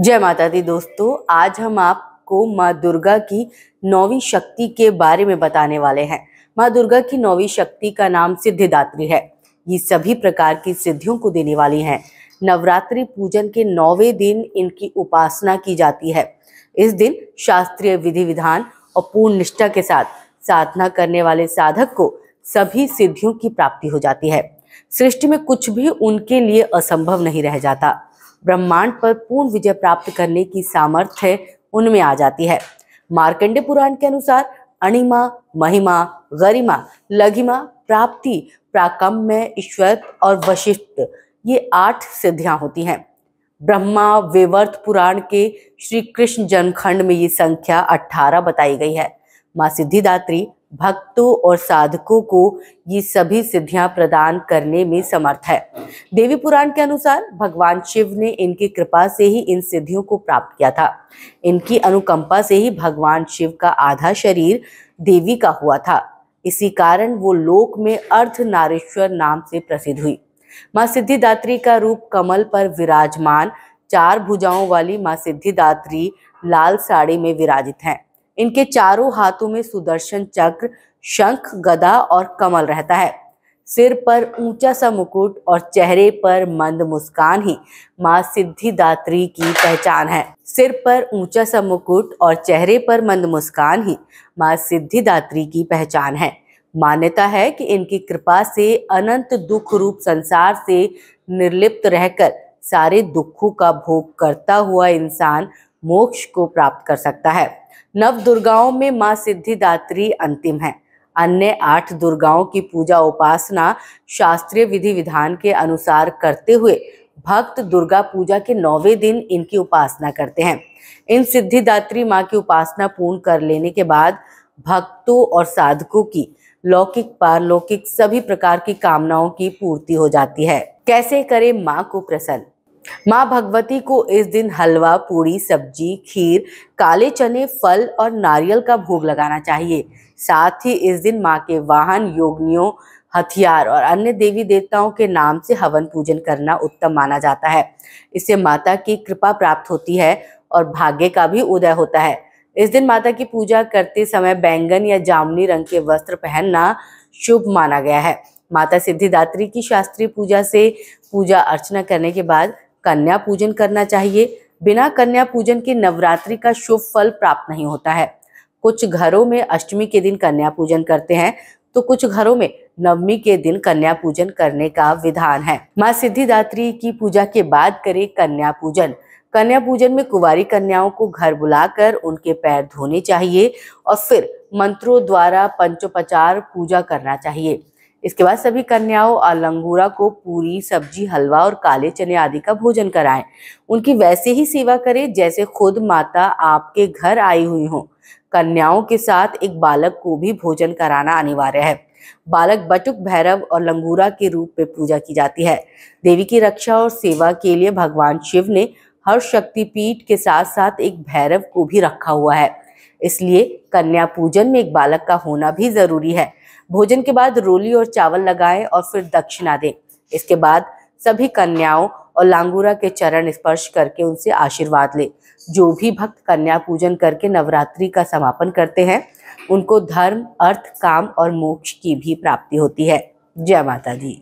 जय माता दी दोस्तों आज हम आपको माँ दुर्गा की नौवीं शक्ति के बारे में बताने वाले हैं माँ दुर्गा की नौवीं शक्ति का नाम सिद्धिदात्री है ये सभी प्रकार की सिद्धियों को देने वाली हैं नवरात्रि पूजन के नौवे दिन इनकी उपासना की जाती है इस दिन शास्त्रीय विधि विधान और पूर्ण निष्ठा के साथ साधना करने वाले साधक को सभी सिद्धियों की प्राप्ति हो जाती है सृष्टि में कुछ भी उनके लिए असंभव नहीं रह जाता ब्रह्मांड पर पूर्ण विजय प्राप्त करने की सामर्थ्य उनमें आ जाती है मार्कंडे पुराण के अनुसार अणिमा महिमा गरिमा लघिमा प्राप्ति प्राकम्य ईश्वर और वशिष्ठ ये आठ सिद्धियां होती हैं ब्रह्मा वेवर्थ पुराण के श्री कृष्ण जन्मखंड में ये संख्या 18 बताई गई है माँ सिद्धिदात्री भक्तों और साधकों को ये सभी सिद्धियां प्रदान करने में समर्थ है देवी पुराण के अनुसार भगवान शिव ने इनकी कृपा से ही इन सिद्धियों को प्राप्त किया था इनकी अनुकंपा से ही भगवान शिव का आधा शरीर देवी का हुआ था इसी कारण वो लोक में अर्थ नारेश्वर नाम से प्रसिद्ध हुई माँ सिद्धिदात्री का रूप कमल पर विराजमान चार भुजाओं वाली माँ सिद्धिदात्री लाल साड़ी में विराजित हैं इनके चारों हाथों में सुदर्शन चक्र शंख गदा और कमल रहता है सिर पर ऊंचा सा मुकुट और चेहरे पर मंद मुस्कान ही माँ सिद्धिदात्री की पहचान है सिर पर ऊंचा सा मुकुट और चेहरे पर मंद मुस्कान ही माँ सिद्धिदात्री की पहचान है मान्यता है कि इनकी कृपा से अनंत दुख रूप संसार से निर्लिप्त रहकर सारे दुखों का भोग करता हुआ इंसान मोक्ष को प्राप्त कर सकता है नव दुर्गाओं में माँ सिद्धिदात्री अंतिम है अन्य आठ दुर्गाओं की पूजा उपासना शास्त्रीय विधि विधान के अनुसार करते हुए भक्त दुर्गा पूजा के नौवे दिन इनकी उपासना करते हैं इन सिद्धिदात्री माँ की उपासना पूर्ण कर लेने के बाद भक्तों और साधकों की लौकिक पारलौकिक सभी प्रकार की कामनाओं की पूर्ति हो जाती है कैसे करें माँ को प्रसन्न माँ भगवती को इस दिन हलवा पूरी सब्जी खीर काले चने फल और नारियल का भोग लगाना चाहिए साथ ही इस दिन माँ के वाहन योगनियों हथियार और अन्य देवी देवताओं के नाम से हवन पूजन करना उत्तम माना जाता है इससे माता की कृपा प्राप्त होती है और भाग्य का भी उदय होता है इस दिन माता की पूजा करते समय बैंगन या जामुनी रंग के वस्त्र पहनना शुभ माना गया है माता सिद्धिदात्री की शास्त्रीय पूजा से पूजा अर्चना करने के बाद कन्या पूजन करना चाहिए बिना कन्या पूजन के नवरात्रि का शुभ फल प्राप्त नहीं होता है कुछ घरों में अष्टमी के दिन कन्या पूजन करते हैं तो कुछ घरों में नवमी के दिन कन्या पूजन करने का विधान है माँ सिद्धिदात्री की पूजा के बाद करें कन्या पूजन कन्या पूजन में कुवारी कन्याओं को घर बुलाकर उनके पैर धोने चाहिए और फिर मंत्रों द्वारा पंचोपचार पूजा करना चाहिए इसके बाद सभी कन्याओं और लंगूरा को पूरी सब्जी हलवा और काले चने आदि का भोजन कराएं उनकी वैसे ही सेवा करें जैसे खुद माता आपके घर आई हुई हो कन्याओं के साथ एक बालक को भी भोजन कराना अनिवार्य है बालक बटुक भैरव और लंगूरा के रूप में पूजा की जाती है देवी की रक्षा और सेवा के लिए भगवान शिव ने हर शक्तिपीठ के साथ साथ एक भैरव को भी रखा हुआ है इसलिए कन्या पूजन में एक बालक का होना भी जरूरी है भोजन के बाद रोली और चावल लगाएं और फिर दक्षिणा दें इसके बाद सभी कन्याओं और लांगूरा के चरण स्पर्श करके उनसे आशीर्वाद ले जो भी भक्त कन्या पूजन करके नवरात्रि का समापन करते हैं उनको धर्म अर्थ काम और मोक्ष की भी प्राप्ति होती है जय माता दी